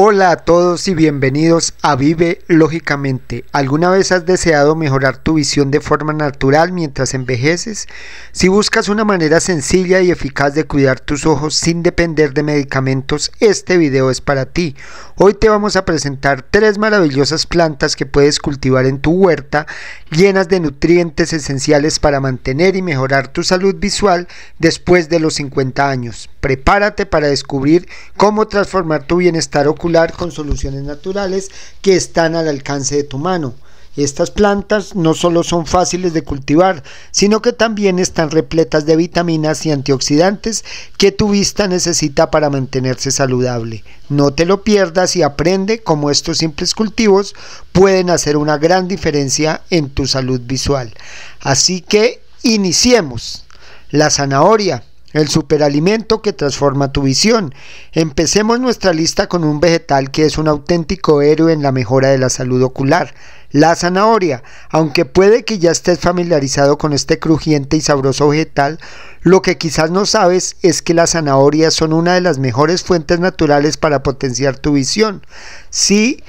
Hola a todos y bienvenidos a Vive Lógicamente. ¿Alguna vez has deseado mejorar tu visión de forma natural mientras envejeces? Si buscas una manera sencilla y eficaz de cuidar tus ojos sin depender de medicamentos, este video es para ti. Hoy te vamos a presentar tres maravillosas plantas que puedes cultivar en tu huerta, llenas de nutrientes esenciales para mantener y mejorar tu salud visual después de los 50 años. Prepárate para descubrir cómo transformar tu bienestar ocular con soluciones naturales que están al alcance de tu mano. Estas plantas no solo son fáciles de cultivar, sino que también están repletas de vitaminas y antioxidantes que tu vista necesita para mantenerse saludable. No te lo pierdas y aprende cómo estos simples cultivos pueden hacer una gran diferencia en tu salud visual. Así que iniciemos. La zanahoria el superalimento que transforma tu visión. Empecemos nuestra lista con un vegetal que es un auténtico héroe en la mejora de la salud ocular, la zanahoria. Aunque puede que ya estés familiarizado con este crujiente y sabroso vegetal, lo que quizás no sabes es que las zanahorias son una de las mejores fuentes naturales para potenciar tu visión, si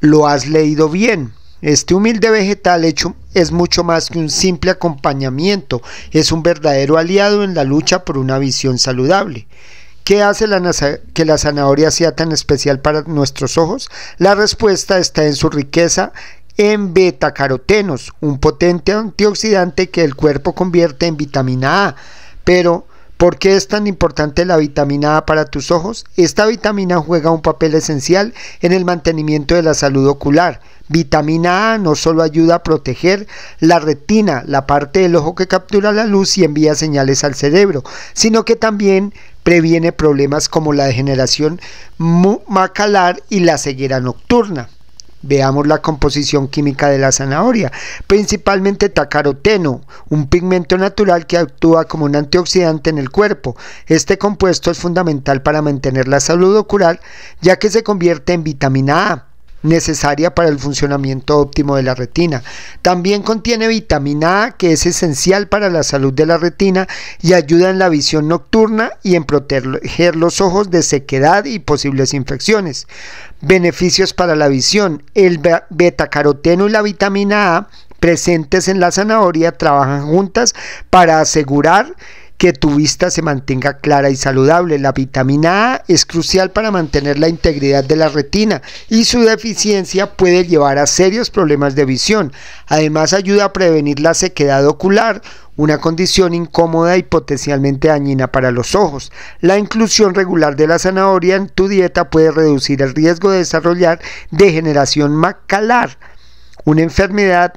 lo has leído bien. Este humilde vegetal hecho es mucho más que un simple acompañamiento, es un verdadero aliado en la lucha por una visión saludable. ¿Qué hace la que la zanahoria sea tan especial para nuestros ojos? La respuesta está en su riqueza en betacarotenos, un potente antioxidante que el cuerpo convierte en vitamina A, pero ¿Por qué es tan importante la vitamina A para tus ojos? Esta vitamina juega un papel esencial en el mantenimiento de la salud ocular. Vitamina A no solo ayuda a proteger la retina, la parte del ojo que captura la luz y envía señales al cerebro, sino que también previene problemas como la degeneración macalar y la ceguera nocturna. Veamos la composición química de la zanahoria, principalmente tacaroteno, un pigmento natural que actúa como un antioxidante en el cuerpo. Este compuesto es fundamental para mantener la salud ocular, ya que se convierte en vitamina A necesaria para el funcionamiento óptimo de la retina. También contiene vitamina A que es esencial para la salud de la retina y ayuda en la visión nocturna y en proteger los ojos de sequedad y posibles infecciones. Beneficios para la visión. El betacaroteno y la vitamina A presentes en la zanahoria trabajan juntas para asegurar que tu vista se mantenga clara y saludable. La vitamina A es crucial para mantener la integridad de la retina y su deficiencia puede llevar a serios problemas de visión. Además ayuda a prevenir la sequedad ocular, una condición incómoda y potencialmente dañina para los ojos. La inclusión regular de la zanahoria en tu dieta puede reducir el riesgo de desarrollar degeneración macalar, una enfermedad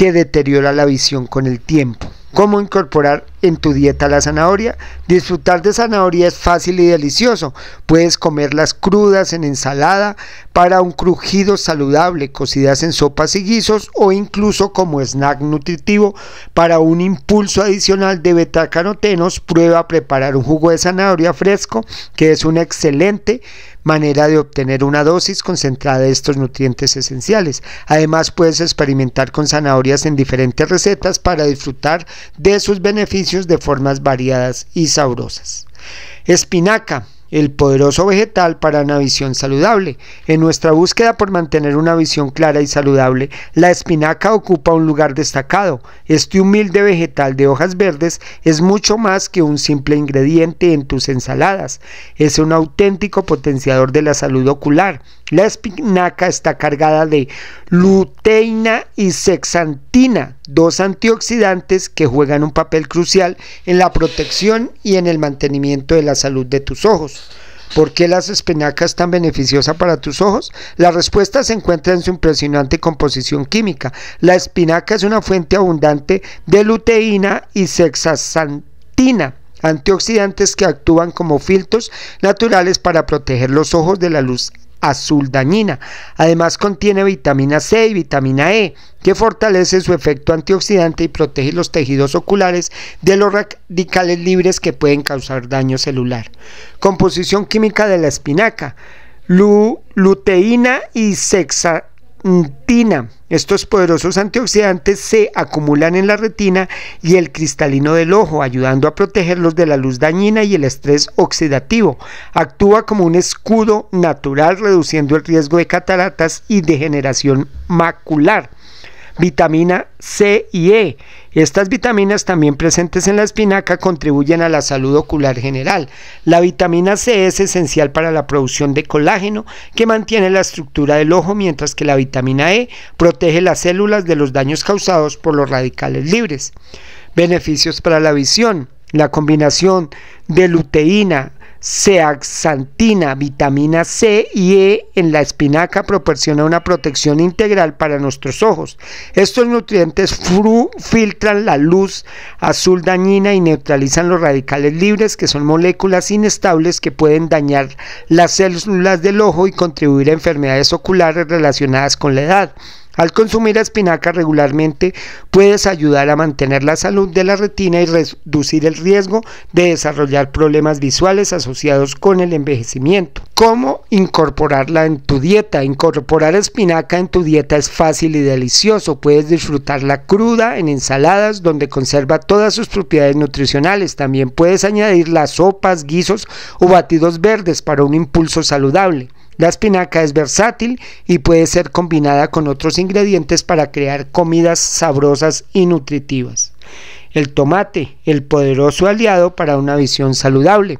que deteriora la visión con el tiempo. ¿Cómo incorporar en tu dieta la zanahoria? Disfrutar de zanahoria es fácil y delicioso. Puedes comerlas crudas en ensalada para un crujido saludable, cocidas en sopas y guisos o incluso como snack nutritivo para un impulso adicional de betacarotenos. Prueba a preparar un jugo de zanahoria fresco que es un excelente manera de obtener una dosis concentrada de estos nutrientes esenciales. Además, puedes experimentar con zanahorias en diferentes recetas para disfrutar de sus beneficios de formas variadas y sabrosas. Espinaca el poderoso vegetal para una visión saludable. En nuestra búsqueda por mantener una visión clara y saludable, la espinaca ocupa un lugar destacado. Este humilde vegetal de hojas verdes es mucho más que un simple ingrediente en tus ensaladas, es un auténtico potenciador de la salud ocular. La espinaca está cargada de luteína y sexantina dos antioxidantes que juegan un papel crucial en la protección y en el mantenimiento de la salud de tus ojos. ¿Por qué las espinacas es tan beneficiosa para tus ojos? La respuesta se encuentra en su impresionante composición química. La espinaca es una fuente abundante de luteína y sexasantina antioxidantes que actúan como filtros naturales para proteger los ojos de la luz azul dañina. Además contiene vitamina C y vitamina E, que fortalece su efecto antioxidante y protege los tejidos oculares de los radicales libres que pueden causar daño celular. Composición química de la espinaca. luteína y sexa tina. Estos poderosos antioxidantes se acumulan en la retina y el cristalino del ojo, ayudando a protegerlos de la luz dañina y el estrés oxidativo. Actúa como un escudo natural, reduciendo el riesgo de cataratas y degeneración macular vitamina C y E. Estas vitaminas también presentes en la espinaca contribuyen a la salud ocular general. La vitamina C es esencial para la producción de colágeno que mantiene la estructura del ojo, mientras que la vitamina E protege las células de los daños causados por los radicales libres. Beneficios para la visión. La combinación de luteína, Zeaxantina, vitamina C y E en la espinaca proporciona una protección integral para nuestros ojos. Estos nutrientes filtran la luz azul dañina y neutralizan los radicales libres, que son moléculas inestables que pueden dañar las células del ojo y contribuir a enfermedades oculares relacionadas con la edad. Al consumir espinaca regularmente puedes ayudar a mantener la salud de la retina y reducir el riesgo de desarrollar problemas visuales asociados con el envejecimiento. ¿Cómo incorporarla en tu dieta? Incorporar espinaca en tu dieta es fácil y delicioso. Puedes disfrutarla cruda en ensaladas donde conserva todas sus propiedades nutricionales. También puedes añadirla a sopas, guisos o batidos verdes para un impulso saludable. La espinaca es versátil y puede ser combinada con otros ingredientes para crear comidas sabrosas y nutritivas. El tomate, el poderoso aliado para una visión saludable.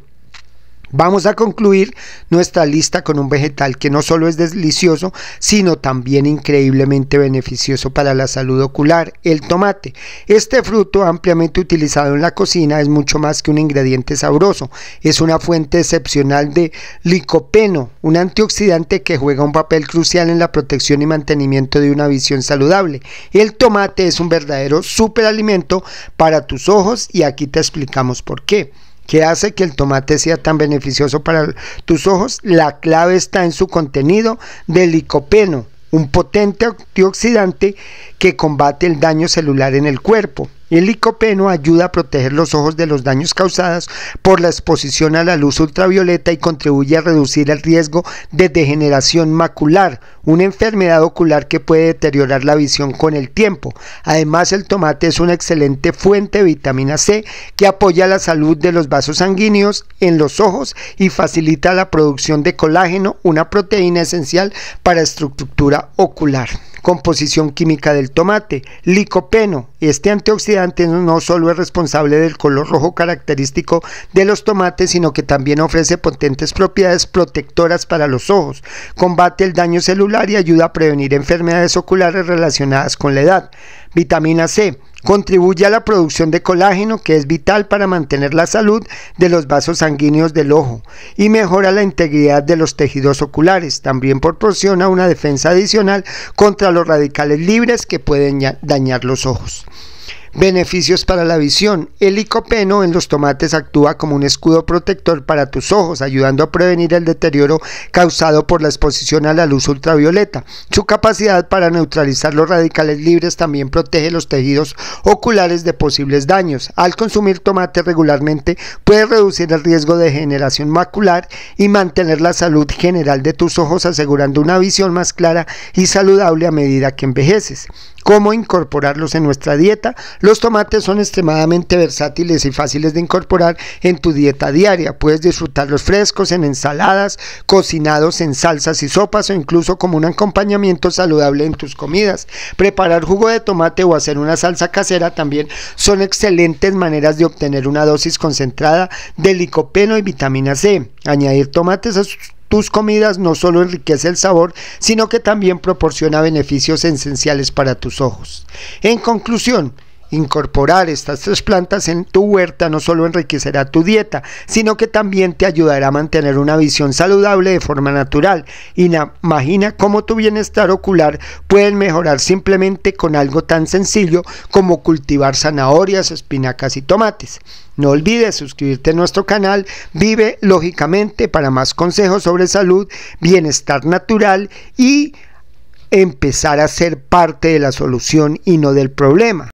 Vamos a concluir nuestra lista con un vegetal que no solo es delicioso, sino también increíblemente beneficioso para la salud ocular, el tomate. Este fruto ampliamente utilizado en la cocina es mucho más que un ingrediente sabroso, es una fuente excepcional de licopeno, un antioxidante que juega un papel crucial en la protección y mantenimiento de una visión saludable. El tomate es un verdadero superalimento para tus ojos y aquí te explicamos por qué que hace que el tomate sea tan beneficioso para tus ojos? La clave está en su contenido de licopeno, un potente antioxidante que combate el daño celular en el cuerpo. El licopeno ayuda a proteger los ojos de los daños causados por la exposición a la luz ultravioleta y contribuye a reducir el riesgo de degeneración macular, una enfermedad ocular que puede deteriorar la visión con el tiempo. Además, el tomate es una excelente fuente de vitamina C que apoya la salud de los vasos sanguíneos en los ojos y facilita la producción de colágeno, una proteína esencial para la estructura ocular. Composición química del tomate, licopeno, este antioxidante no solo es responsable del color rojo característico de los tomates, sino que también ofrece potentes propiedades protectoras para los ojos, combate el daño celular y ayuda a prevenir enfermedades oculares relacionadas con la edad. Vitamina C. Contribuye a la producción de colágeno que es vital para mantener la salud de los vasos sanguíneos del ojo y mejora la integridad de los tejidos oculares. También proporciona una defensa adicional contra los radicales libres que pueden dañar los ojos. Beneficios para la visión. El licopeno en los tomates actúa como un escudo protector para tus ojos, ayudando a prevenir el deterioro causado por la exposición a la luz ultravioleta. Su capacidad para neutralizar los radicales libres también protege los tejidos oculares de posibles daños. Al consumir tomate regularmente, puedes reducir el riesgo de degeneración macular y mantener la salud general de tus ojos, asegurando una visión más clara y saludable a medida que envejeces cómo incorporarlos en nuestra dieta. Los tomates son extremadamente versátiles y fáciles de incorporar en tu dieta diaria. Puedes disfrutarlos frescos en ensaladas, cocinados en salsas y sopas o incluso como un acompañamiento saludable en tus comidas. Preparar jugo de tomate o hacer una salsa casera también son excelentes maneras de obtener una dosis concentrada de licopeno y vitamina C. Añadir tomates a sus tus comidas no solo enriquece el sabor, sino que también proporciona beneficios esenciales para tus ojos. En conclusión, Incorporar estas tres plantas en tu huerta no solo enriquecerá tu dieta, sino que también te ayudará a mantener una visión saludable de forma natural. y Imagina cómo tu bienestar ocular puede mejorar simplemente con algo tan sencillo como cultivar zanahorias, espinacas y tomates. No olvides suscribirte a nuestro canal Vive Lógicamente para más consejos sobre salud, bienestar natural y empezar a ser parte de la solución y no del problema.